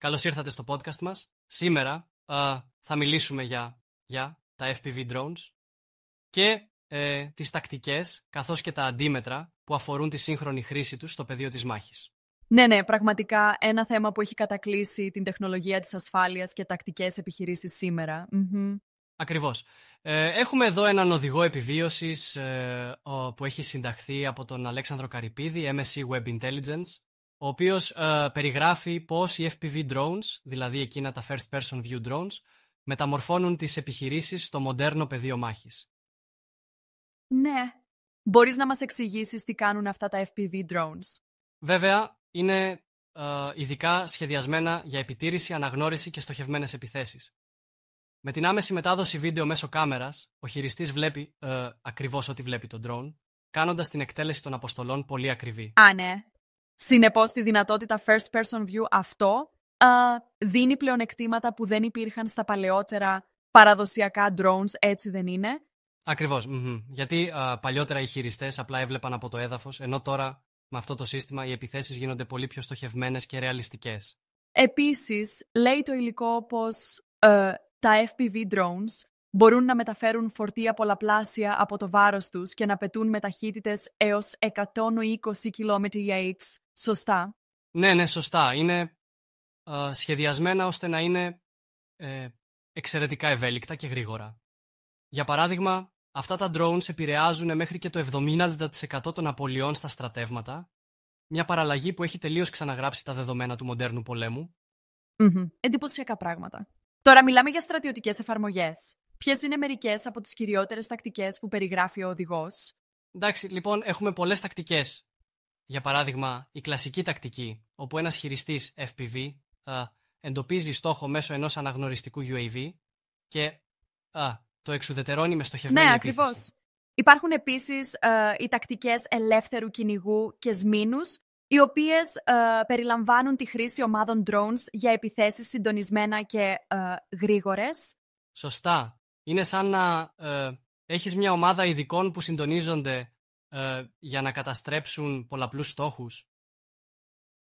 Καλώς ήρθατε στο podcast μας. Σήμερα ε, θα μιλήσουμε για, για τα FPV drones και ε, τις τακτικές καθώς και τα αντίμετρα που αφορούν τη σύγχρονη χρήση τους στο πεδίο της μάχης. Ναι, ναι, πραγματικά ένα θέμα που έχει κατακλείσει την τεχνολογία της ασφάλειας και τακτικές επιχειρήσεις σήμερα. Ακριβώς. Ε, έχουμε εδώ έναν οδηγό επιβίωσης ε, ο, που έχει συνταχθεί από τον Αλέξανδρο Καρυπίδη, MSC Web Intelligence, ο οποίος ε, περιγράφει πώς οι FPV drones, δηλαδή εκείνα τα first person view drones, μεταμορφώνουν τις επιχειρήσεις στο μοντέρνο πεδίο μάχης. Ναι. Μπορείς να μας εξηγήσεις τι κάνουν αυτά τα FPV drones. Βέβαια, είναι ε, ειδικά σχεδιασμένα για επιτήρηση, αναγνώριση και στοχευμένες επιθέσεις. Με την άμεση μετάδοση βίντεο μέσω κάμερας, ο χειριστής βλέπει ε, ακριβώς ό,τι βλέπει το drone, κάνοντας την εκτέλεση των αποστολών πολύ ακριβή. Α, ναι. Συνεπώς, τη δυνατότητα first person view αυτό α, δίνει πλεονεκτήματα που δεν υπήρχαν στα παλαιότερα παραδοσιακά drones, έτσι δεν είναι. γιατί παλιότερα οι χειριστές απλά έβλεπαν από το έδαφος, ενώ τώρα με αυτό το σύστημα οι επιθέσεις γίνονται πολύ πιο στοχευμένες και ρεαλιστικές. Επίσης, λέει το υλικό πως ε, τα FPV drones μπορούν να μεταφέρουν φορτία πολλαπλάσια από το βάρος τους και να πετούν με ταχύτητες έως 120 km h. Σωστά. Ναι, ναι, σωστά. Είναι ε, σχεδιασμένα ώστε να είναι ε, εξαιρετικά ευέλικτα και γρήγορα. Για παράδειγμα, αυτά τα drones επηρεάζουν μέχρι και το 70% των απολειών στα στρατεύματα, μια παραλλαγή που έχει τελείως ξαναγράψει τα δεδομένα του μοντέρνου πολέμου. Mm-hmm. Εντυπωσιακά πράγματα. Τώρα μιλάμε για στρατιωτικές εφαρμογές. Ποιες είναι μερικές από τις κυριότερες τακτικές που περιγράφει ο οδηγός. Εντάξει, λοιπόν, έχουμε πολλές τακτικές. Για παράδειγμα, η κλασική τακτική, όπου ένας χειριστής FPV α, εντοπίζει στόχο μέσω ενός αναγνωριστικού UAV και α, το εξουδετερώνει με στοχευμένη Ναι, ακριβώς. Υπάρχουν επίσης οι τακτικές ελεύθερου κυνηγού και σμήνους, οι οποίες περιλαμβάνουν τη χρήση ομάδων drones για επιθέσεις συντονισμένα και γρήγορες. Σωστά είναι σαν να ε, έχεις μια ομάδα ειδικών που συντονίζονται ε, για να καταστρέψουν πολλαπλούς στόχους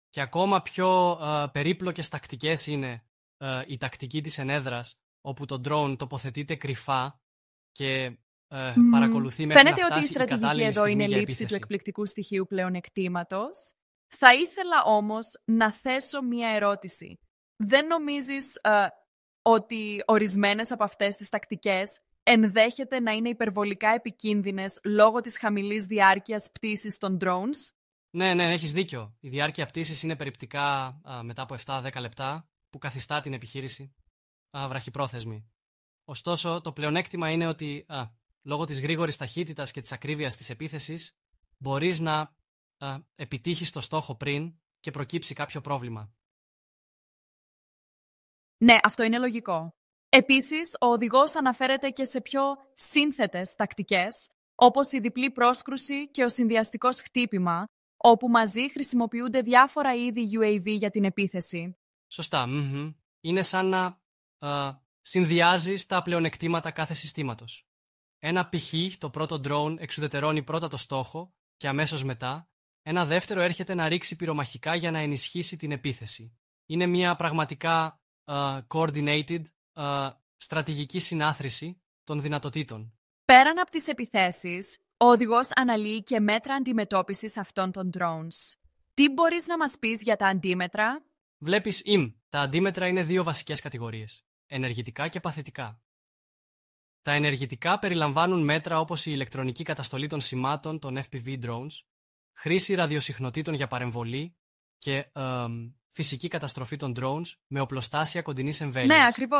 και ακόμα πιο ε, περίπλοκες τακτικές είναι ε, η τακτική της ενέδρας όπου το drone τοποθετείται κρυφά και ε, παρακολουθεί μέχρι Φαίνεται ότι η στρατηγική εδώ είναι λήψη του εκπληκτικού στοιχείου πλεονεκτήματος. Θα ήθελα όμως να θέσω μία ερώτηση. Δεν νομίζεις ε, ότι ορισμένες από αυτές τις τακτικές ενδέχεται να είναι υπερβολικά επικίνδυνες λόγω της χαμηλής διάρκειας πτήσης των drones. Ναι, ναι, έχεις δίκιο. Η διάρκεια πτήσης είναι περιπτικά μετά από 7-10 λεπτά που καθιστά την επιχείρηση α, βραχυπρόθεσμη. Ωστόσο, το πλεονέκτημα είναι ότι α, λόγω της γρήγορης ταχύτητας και της ακρίβειας της επίθεσης μπορείς να επιτύχεις το στόχο πριν και προκύψει κάποιο πρόβλημα. Ναι, αυτό είναι λογικό. Επίσης, ο οδηγός αναφέρεται και σε πιο σύνθετες τακτικές, όπως η διπλή πρόσκρουση και ο συνδυαστικός χτύπημα, όπου μαζί χρησιμοποιούνται διάφορα είδη UAV για την επίθεση. Είναι σαν να συνδυάζεις τα πλεονεκτήματα κάθε συστήματος. Ένα π.χ. το πρώτο drone εξουδετερώνει πρώτα το στόχο και αμέσως μετά ένα δεύτερο έρχεται να ρίξει πυρομαχικά για να ενισχύσει την επίθεση. Είναι μια πραγματικά ε, coordinated ε, στρατηγική συνάθρηση των δυνατοτήτων. Πέραν από τις επιθέσεις, ο οδηγός αναλύει και μέτρα αντιμετώπισης αυτών των drones. Τι μπορείς να μας πεις για τα αντίμετρα? Βλέπεις ΙΜ. Τα αντίμετρα είναι δύο βασικές κατηγορίες. Ενεργητικά και παθητικά. Τα ενεργητικά περιλαμβάνουν μέτρα όπως η ηλεκτρονική καταστολή των σημάτων των FPV drones, χρήση ραδιοσυχνοτήτων για παρεμβολή και φυσική καταστροφή των drones με οπλοστάσια κοντινής εμβέλειας. Ναι, ακριβώς.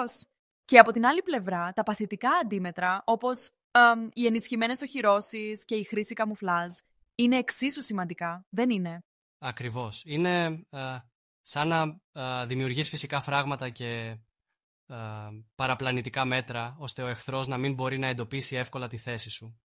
Και από την άλλη πλευρά, τα παθητικά αντίμετρα, όπως οι ενισχυμένες οχυρώσεις και η χρήση καμουφλάζ, είναι εξίσου σημαντικά, δεν είναι. Ακριβώς. Είναι ε, σαν να ε, δημιουργείς φυσικά φράγματα και ε, παραπλανητικά μέτρα, ώστε ο εχθρός να μην μπορεί να εντοπίσει εύκολα τη θέση σου.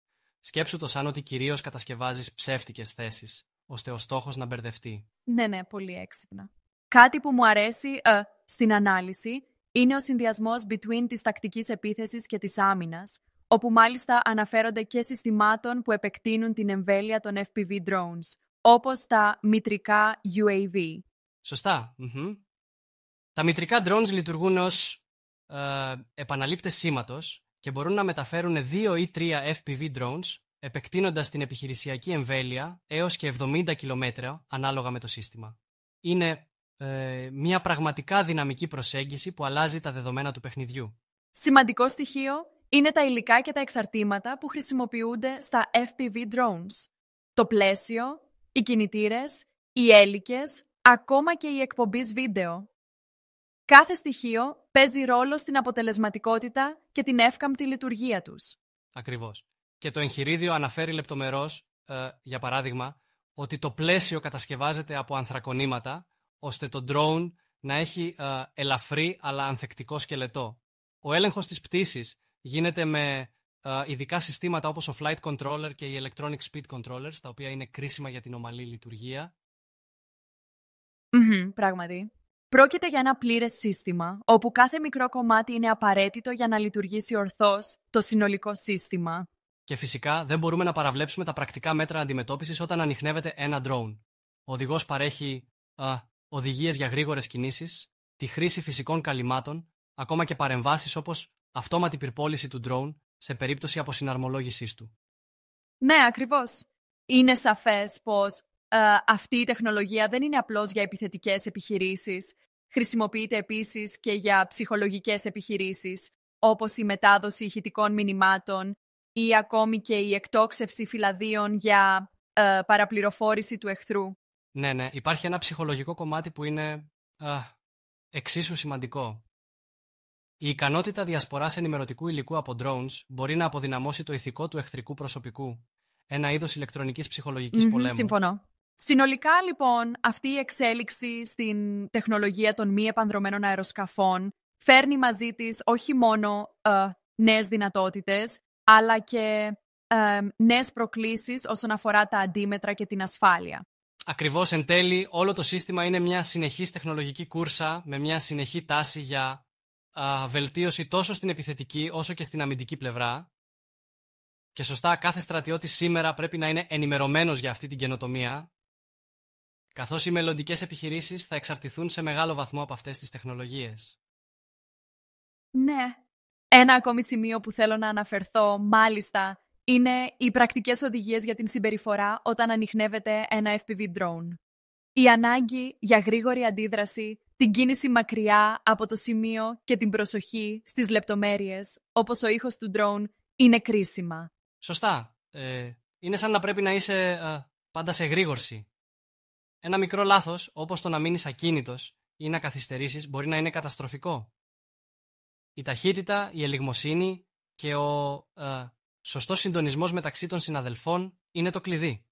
Σκέψου το σαν ότι κυρίως κατασκευάζεις ψεύτικες θέσεις, ώστε ο στόχος να μπερδευτεί. Ναι, ναι, πολύ έξυπνα. Κάτι που μου αρέσει ε, στην ανάλυση είναι ο συνδυασμός between της τακτικής επίθεσης και της άμυνας, όπου μάλιστα αναφέρονται και συστημάτων που επεκτείνουν την εμβέλεια των FPV drones, όπως τα μητρικά UAV. σωστα Τα μητρικά drones λειτουργούν ως ε, επαναλήπτες σήματος και μπορούν να μεταφέρουν 2 ή 3 FPV drones, επεκτείνοντας την επιχειρησιακή εμβέλεια έως και 70 χιλιόμετρα ανάλογα με το σύστημα. Είναι ε, μια πραγματικά δυναμική προσέγγιση που αλλάζει τα δεδομένα του παιχνιδιού. Σημαντικό στοιχείο είναι τα υλικά και τα εξαρτήματα που χρησιμοποιούνται στα FPV drones. Το πλαίσιο, οι κινητήρες, οι έλικες, ακόμα και η εκπομπής βίντεο. Κάθε στοιχείο παίζει ρόλο στην αποτελεσματικότητα και την εύκαμπτη λειτουργία τους. Ακριβώς. Και το εγχειρίδιο αναφέρει λεπτομερώς, ε, για παράδειγμα, ότι το πλαίσιο κατασκευάζεται από ανθρακονήματα ώστε το drone να έχει ε, ελαφρύ αλλά ανθεκτικό σκελετό. Ο έλεγχος της πτήσης γίνεται με ε, ειδικά συστήματα όπως ο flight controller και οι electronic speed controllers, τα οποία είναι κρίσιμα για την ομαλή λειτουργία. πράγματι. Πρόκειται για ένα πλήρες σύστημα, όπου κάθε μικρό κομμάτι είναι απαραίτητο για να λειτουργήσει ορθώς το συνολικό σύστημα. Και φυσικά δεν μπορούμε να παραβλέψουμε τα πρακτικά μέτρα αντιμετώπισης όταν ανοιχνεύεται ένα drone. Ο οδηγός παρέχει α, ε, οδηγίες για γρήγορες κινήσεις, τη χρήση φυσικών καλυμάτων, ακόμα και παρεμβάσεις όπως αυτόματη πυρπόληση του drone σε περίπτωση αποσυναρμολόγησής του. Ναι, ακριβώς. Είναι σαφές πως ε, αυτή η τεχνολογία δεν είναι απλώς για επιθετικές επιχειρήσεις. Χρησιμοποιείται επίσης και για ψυχολογικές επιχειρήσεις, όπως η μετάδοση ηχητικών μηνυμάτων ή ακόμη και η εκτόξευση φυλαδίων για ε, παραπληροφόρηση του εχθρού. Ναι, ναι. Υπάρχει ένα ψυχολογικό κομμάτι που είναι α, εξίσου σημαντικό. Η ικανότητα διασποράς ενημερωτικού υλικού από drones μπορεί να αποδυναμώσει το ηθικό του εχθρικού προσωπικού. Ένα είδος ηλεκτρονικής πολέμου. Συμφωνώ. Συνολικά, λοιπόν, αυτή η εξέλιξη στην τεχνολογία των μη επανδρομένων αεροσκαφών φέρνει μαζί της όχι μόνο νέες δυνατότητες, αλλά και νέες προκλήσεις όσον αφορά τα αντίμετρα και την ασφάλεια ακριβώς εν τέλει όλο το σύστημα είναι μια συνεχής τεχνολογική κούρσα με μια συνεχή τάση για βελτίωση τόσο στην επιθετική όσο και στην αμυντική πλευρά. Και σωστά κάθε στρατιώτης σήμερα πρέπει να είναι ενημερωμένος για αυτή την καινοτομία καθώς οι μελλοντικές επιχειρήσεις θα εξαρτηθούν σε μεγάλο βαθμό από αυτές τις τεχνολογίες. Ναι. Ένα ακόμη σημείο που θέλω να αναφερθώ μάλιστα είναι οι πρακτικές οδηγίες για την συμπεριφορά όταν ανοιχνεύεται ένα FPV drone. Η ανάγκη για γρήγορη αντίδραση, την κίνηση μακριά από το σημείο και την προσοχή στις λεπτομέρειες, όπως ο ήχος του drone, είναι κρίσιμα. Σωστά. Ε, είναι σαν να πρέπει να είσαι ε, πάντα σε γρήγορση. Ένα μικρό λάθος, όπως το να μείνεις ακίνητος ή να καθυστερήσεις, μπορεί να είναι καταστροφικό. Η ταχύτητα, η ελιγμοσύνη και ο ε, Σωστός συντονισμός μεταξύ των συναδελφών είναι το κλειδί.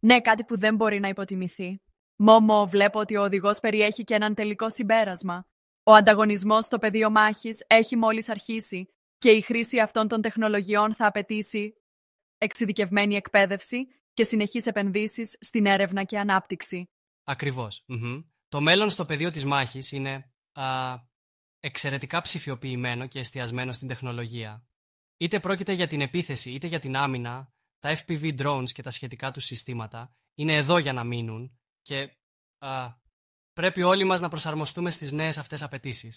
Ναι, κάτι που δεν μπορεί να υποτιμηθεί. Μόμο, βλέπω ότι ο οδηγός περιέχει και έναν τελικό συμπέρασμα. Ο ανταγωνισμός στο πεδίο μάχης έχει μόλις αρχίσει και η χρήση αυτών των τεχνολογιών θα απαιτήσει εξειδικευμένη εκπαίδευση και συνεχείς επενδύσεις στην έρευνα και αναπτυξη Ακριβώς. Ακριβώς. Το μέλλον στο πεδίο της μάχης είναι α, εξαιρετικά ψηφιοποιημένο και εστιασμένο στην τεχνολογία. Είτε πρόκειται για την επίθεση είτε για την άμυνα, τα FPV drones και τα σχετικά τους συστήματα είναι εδώ για να μείνουν και α, πρέπει όλοι μας να προσαρμοστούμε στις νέες αυτές απαιτήσεις.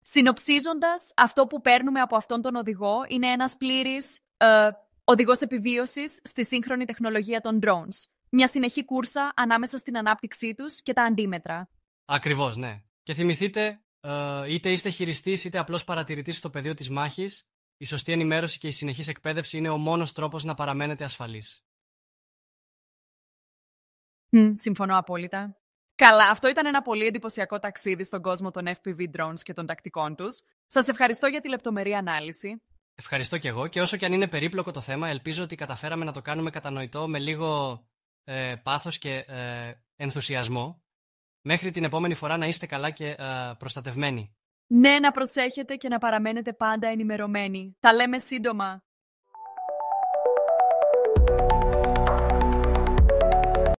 Συνοψίζοντας, αυτό που παίρνουμε από αυτόν τον οδηγό είναι ένας πλήρης ε, οδηγός επιβίωσης στη σύγχρονη τεχνολογία των drones. Μια συνεχή κούρσα ανάμεσα στην ανάπτυξή τους και τα αντίμετρα. Ακριβώς, ναι. Και θυμηθείτε, ε, είτε είστε χειριστής είτε απλώς παρατηρητής στο πεδίο της μάχης, η σωστή ενημέρωση και η συνεχής εκπαίδευση είναι ο μόνος τρόπος να παραμένετε ασφαλείς. συμφωνώ απόλυτα. Καλά, αυτό ήταν ένα πολύ εντυπωσιακό ταξίδι στον κόσμο των FPV drones και των τακτικών τους. Σας ευχαριστώ για τη λεπτομερή ανάλυση. Ευχαριστώ και εγώ και όσο και αν είναι περίπλοκο το θέμα, ελπίζω ότι καταφέραμε να το κάνουμε κατανοητό με λίγο ε, πάθος και ε, ενθουσιασμό. Μέχρι την επόμενη φορά να είστε καλά και ε, προστατευμένοι. Ναι, να προσέχετε και να παραμένετε πάντα ενημερωμένοι. Τα λέμε σύντομα.